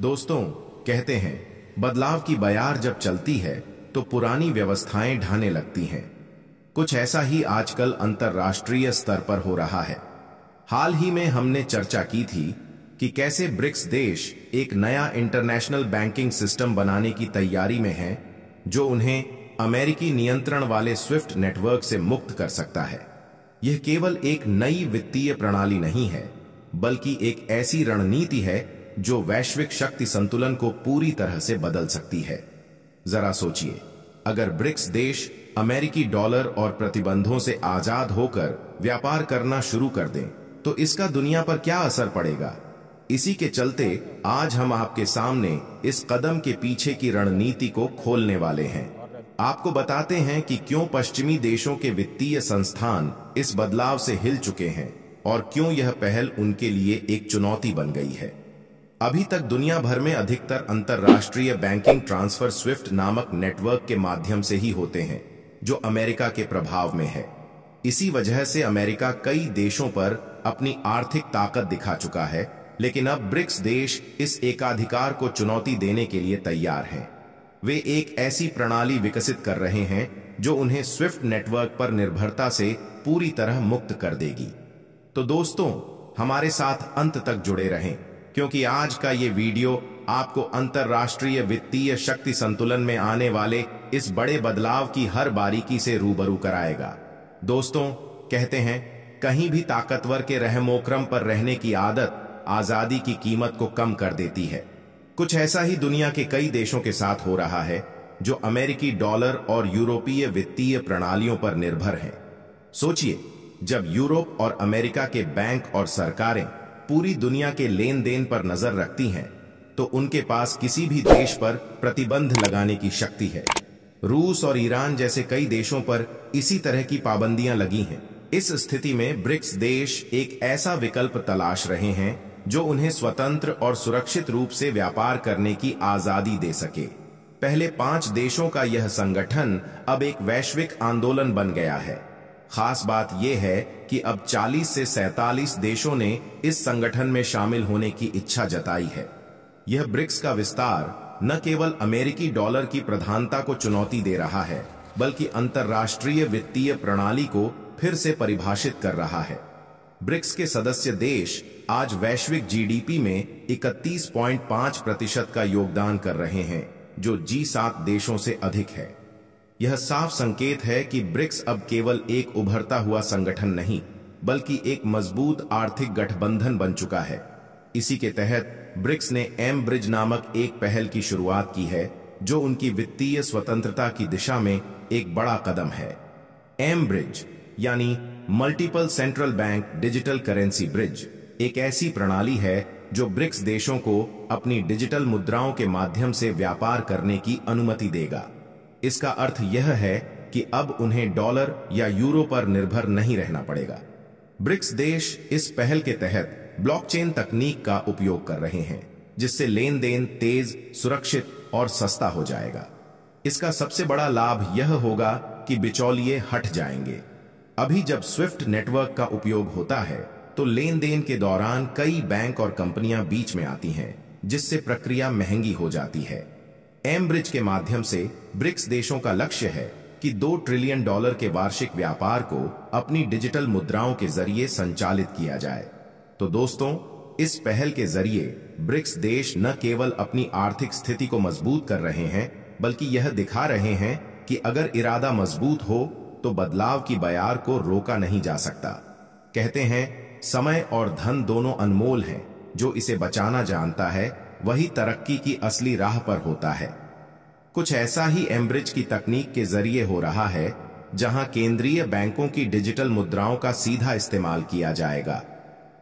दोस्तों कहते हैं बदलाव की बयार जब चलती है तो पुरानी व्यवस्थाएं ढाने लगती हैं कुछ ऐसा ही आजकल अंतर्राष्ट्रीय स्तर पर हो रहा है हाल ही में हमने चर्चा की थी कि कैसे ब्रिक्स देश एक नया इंटरनेशनल बैंकिंग सिस्टम बनाने की तैयारी में है जो उन्हें अमेरिकी नियंत्रण वाले स्विफ्ट नेटवर्क से मुक्त कर सकता है यह केवल एक नई वित्तीय प्रणाली नहीं है बल्कि एक ऐसी रणनीति है जो वैश्विक शक्ति संतुलन को पूरी तरह से बदल सकती है जरा सोचिए अगर ब्रिक्स देश अमेरिकी डॉलर और प्रतिबंधों से आजाद होकर व्यापार करना शुरू कर दें तो इसका दुनिया पर क्या असर पड़ेगा इसी के चलते आज हम आपके सामने इस कदम के पीछे की रणनीति को खोलने वाले हैं आपको बताते हैं कि क्यों पश्चिमी देशों के वित्तीय संस्थान इस बदलाव से हिल चुके हैं और क्यों यह पहल उनके लिए एक चुनौती बन गई है अभी तक दुनिया भर में अधिकतर अंतर्राष्ट्रीय बैंकिंग ट्रांसफर स्विफ्ट नामक नेटवर्क के माध्यम से ही होते हैं जो अमेरिका के प्रभाव में है इसी वजह से अमेरिका कई देशों पर अपनी आर्थिक ताकत दिखा चुका है लेकिन अब ब्रिक्स देश इस एकाधिकार को चुनौती देने के लिए तैयार हैं वे एक ऐसी प्रणाली विकसित कर रहे हैं जो उन्हें स्विफ्ट नेटवर्क पर निर्भरता से पूरी तरह मुक्त कर देगी तो दोस्तों हमारे साथ अंत तक जुड़े रहें क्योंकि आज का ये वीडियो आपको अंतरराष्ट्रीय वित्तीय शक्ति संतुलन में आने वाले इस बड़े बदलाव की हर बारीकी से रूबरू कराएगा दोस्तों कहते हैं कहीं भी ताकतवर के रहमोक्रम पर रहने की आदत आजादी की कीमत को कम कर देती है कुछ ऐसा ही दुनिया के कई देशों के साथ हो रहा है जो अमेरिकी डॉलर और यूरोपीय वित्तीय प्रणालियों पर निर्भर हैं। सोचिए जब यूरोप और अमेरिका के बैंक और सरकारें पूरी दुनिया के लेन देन पर नजर रखती हैं, तो उनके पास किसी भी देश पर प्रतिबंध लगाने की शक्ति है रूस और ईरान जैसे कई देशों पर इसी तरह की पाबंदियां लगी हैं इस स्थिति में ब्रिक्स देश एक ऐसा विकल्प तलाश रहे हैं जो उन्हें स्वतंत्र और सुरक्षित रूप से व्यापार करने की आजादी दे सके पहले पांच देशों का यह संगठन अब एक वैश्विक आंदोलन बन गया है खास बात यह है कि अब 40 से 47 देशों ने इस संगठन में शामिल होने की इच्छा जताई है यह ब्रिक्स का विस्तार न केवल अमेरिकी डॉलर की प्रधानता को चुनौती दे रहा है बल्कि अंतर्राष्ट्रीय वित्तीय प्रणाली को फिर से परिभाषित कर रहा है ब्रिक्स के सदस्य देश आज वैश्विक जीडीपी में 31.5 प्रतिशत का योगदान कर रहे हैं जो जी सात देशों से अधिक है यह साफ संकेत है कि ब्रिक्स अब केवल एक उभरता हुआ संगठन नहीं बल्कि एक मजबूत आर्थिक गठबंधन बन चुका है इसी के तहत ब्रिक्स ने एम ब्रिज नामक एक पहल की शुरुआत की है जो उनकी वित्तीय स्वतंत्रता की दिशा में एक बड़ा कदम है एम ब्रिज यानी multiple central bank digital currency bridge एक ऐसी प्रणाली है जो ब्रिक्स देशों को अपनी डिजिटल मुद्राओं के माध्यम से व्यापार करने की अनुमति देगा इसका अर्थ यह है कि अब उन्हें डॉलर या यूरो पर निर्भर नहीं रहना पड़ेगा ब्रिक्स देश इस पहल के तहत ब्लॉकचेन तकनीक का उपयोग कर रहे हैं जिससे लेन देन तेज सुरक्षित और सस्ता हो जाएगा इसका सबसे बड़ा लाभ यह होगा कि बिचौलिए हट जाएंगे अभी जब स्विफ्ट नेटवर्क का उपयोग होता है तो लेन देन के दौरान कई बैंक और कंपनियां बीच में आती हैं जिससे प्रक्रिया महंगी हो जाती है एम ब्रिज के माध्यम से ब्रिक्स देशों का लक्ष्य है कि दो ट्रिलियन डॉलर के वार्षिक व्यापार को अपनी डिजिटल मुद्राओं के जरिए संचालित किया जाए तो दोस्तों इस पहल के जरिए ब्रिक्स देश न केवल अपनी आर्थिक स्थिति को मजबूत कर रहे हैं बल्कि यह दिखा रहे हैं कि अगर इरादा मजबूत हो तो बदलाव की बयार को रोका नहीं जा सकता कहते हैं समय और धन दोनों अनमोल हैं जो इसे बचाना जानता है वही तरक्की की असली राह पर होता है कुछ ऐसा ही एम्ब्रिज की तकनीक के जरिए हो रहा है जहां केंद्रीय बैंकों की डिजिटल मुद्राओं का सीधा इस्तेमाल किया जाएगा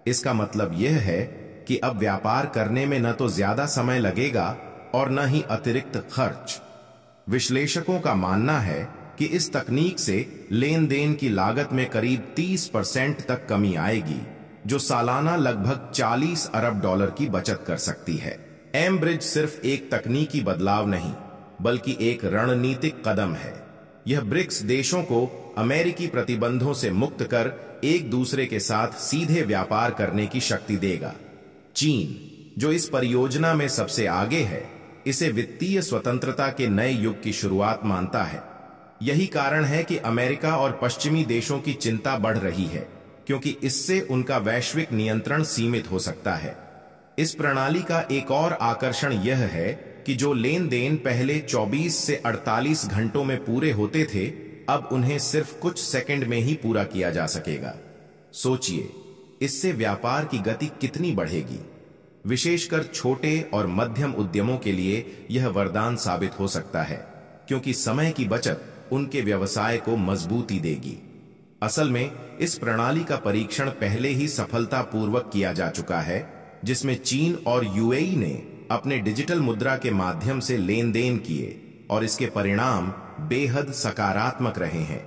इसका मतलब यह है कि अब व्यापार करने में न तो ज्यादा समय लगेगा और न ही अतिरिक्त खर्च विश्लेषकों का मानना है कि इस तकनीक से लेन देन की लागत में करीब 30 परसेंट तक कमी आएगी जो सालाना लगभग 40 अरब डॉलर की बचत कर सकती है एमब्रिज सिर्फ एक तकनीकी बदलाव नहीं बल्कि एक रणनीतिक कदम है यह ब्रिक्स देशों को अमेरिकी प्रतिबंधों से मुक्त कर एक दूसरे के साथ सीधे व्यापार करने की शक्ति देगा चीन जो इस परियोजना में सबसे आगे है इसे वित्तीय स्वतंत्रता के नए युग की शुरुआत मानता है यही कारण है कि अमेरिका और पश्चिमी देशों की चिंता बढ़ रही है क्योंकि इससे उनका वैश्विक नियंत्रण सीमित हो सकता है इस प्रणाली का एक और आकर्षण यह है कि जो लेन देन पहले 24 से 48 घंटों में पूरे होते थे अब उन्हें सिर्फ कुछ सेकंड में ही पूरा किया जा सकेगा सोचिए इससे व्यापार की गति कितनी बढ़ेगी विशेषकर छोटे और मध्यम उद्यमों के लिए यह वरदान साबित हो सकता है क्योंकि समय की बचत उनके व्यवसाय को मजबूती देगी असल में इस प्रणाली का परीक्षण पहले ही सफलतापूर्वक किया जा चुका है जिसमें चीन और यूएई ने अपने डिजिटल मुद्रा के माध्यम से लेन देन किए और इसके परिणाम बेहद सकारात्मक रहे हैं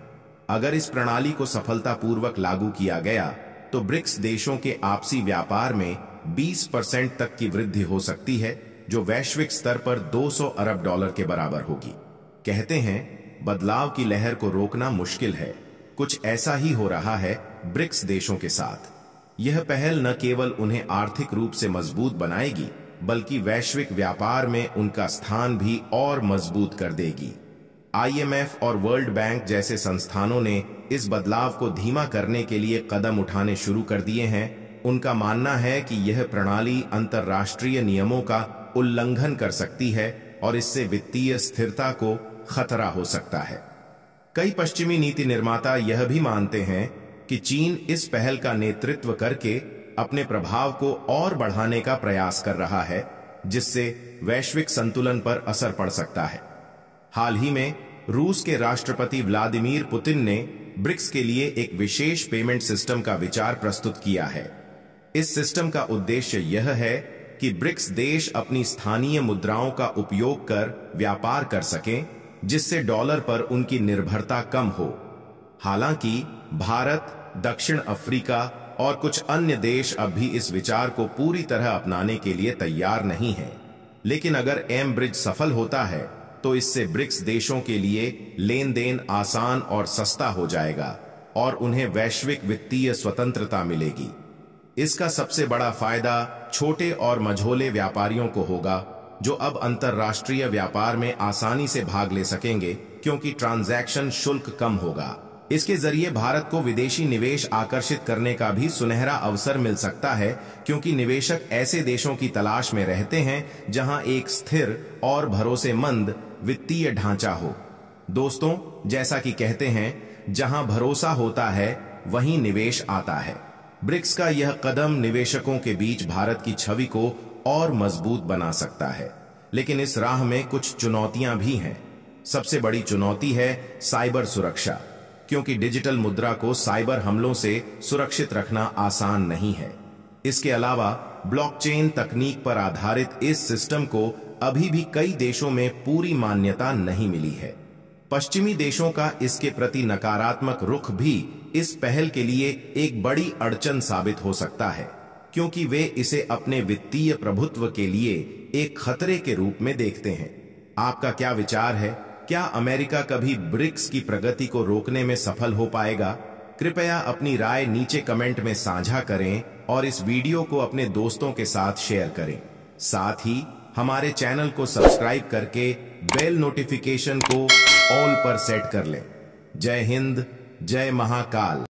अगर इस प्रणाली को सफलतापूर्वक लागू किया गया तो ब्रिक्स देशों के आपसी व्यापार में 20 परसेंट तक की वृद्धि हो सकती है जो वैश्विक स्तर पर 200 अरब डॉलर के बराबर होगी कहते हैं बदलाव की लहर को रोकना मुश्किल है कुछ ऐसा ही हो रहा है ब्रिक्स देशों के साथ यह पहल न केवल उन्हें आर्थिक रूप से मजबूत बनाएगी बल्कि वैश्विक व्यापार में उनका स्थान भी और मजबूत कर देगी आईएमएफ और वर्ल्ड बैंक जैसे संस्थानों ने इस बदलाव को धीमा करने के लिए कदम उठाने शुरू कर दिए हैं उनका मानना है कि यह प्रणाली अंतर्राष्ट्रीय नियमों का उल्लंघन कर सकती है और इससे वित्तीय स्थिरता को खतरा हो सकता है कई पश्चिमी नीति निर्माता यह भी मानते हैं कि चीन इस पहल का नेतृत्व करके अपने प्रभाव को और बढ़ाने का प्रयास कर रहा है जिससे वैश्विक संतुलन पर असर पड़ सकता है हाल ही में रूस के राष्ट्रपति व्लादिमीर पुतिन ने ब्रिक्स के लिए एक विशेष पेमेंट सिस्टम का विचार प्रस्तुत किया है इस सिस्टम का उद्देश्य यह है कि ब्रिक्स देश अपनी स्थानीय मुद्राओं का उपयोग कर व्यापार कर सकें जिससे डॉलर पर उनकी निर्भरता कम हो हालांकि भारत दक्षिण अफ्रीका और कुछ अन्य देश अब भी इस विचार को पूरी तरह अपनाने के लिए तैयार नहीं हैं। लेकिन अगर एम ब्रिज सफल होता है तो इससे ब्रिक्स देशों के लिए लेन देन आसान और सस्ता हो जाएगा और उन्हें वैश्विक वित्तीय स्वतंत्रता मिलेगी इसका सबसे बड़ा फायदा छोटे और मझोले व्यापारियों को होगा जो अब अंतर्राष्ट्रीय व्यापार में आसानी से भाग ले सकेंगे क्योंकि ट्रांजैक्शन शुल्क कम होगा इसके जरिए भारत को विदेशी निवेश आकर्षित करने का भी सुनहरा अवसर मिल सकता है क्योंकि निवेशक ऐसे देशों की तलाश में रहते हैं जहां एक स्थिर और भरोसेमंद वित्तीय ढांचा हो दोस्तों जैसा कि कहते हैं जहां भरोसा होता है वहीं निवेश आता है ब्रिक्स का यह कदम निवेशकों के बीच भारत की छवि को और मजबूत बना सकता है लेकिन इस राह में कुछ चुनौतियां भी हैं सबसे बड़ी चुनौती है साइबर सुरक्षा क्योंकि डिजिटल मुद्रा को साइबर हमलों से सुरक्षित रखना आसान नहीं है इसके अलावा ब्लॉकचेन तकनीक पर आधारित इस सिस्टम को अभी भी कई देशों में पूरी मान्यता नहीं मिली है पश्चिमी देशों का इसके प्रति नकारात्मक रुख भी इस पहल के लिए एक बड़ी अड़चन साबित हो सकता है क्योंकि वे इसे अपने वित्तीय प्रभुत्व के लिए एक खतरे के रूप में देखते हैं आपका क्या विचार है क्या अमेरिका कभी ब्रिक्स की प्रगति को रोकने में सफल हो पाएगा कृपया अपनी राय नीचे कमेंट में साझा करें और इस वीडियो को अपने दोस्तों के साथ शेयर करें साथ ही हमारे चैनल को सब्सक्राइब करके बेल नोटिफिकेशन को ऑल पर सेट कर लें जय हिंद जय महाकाल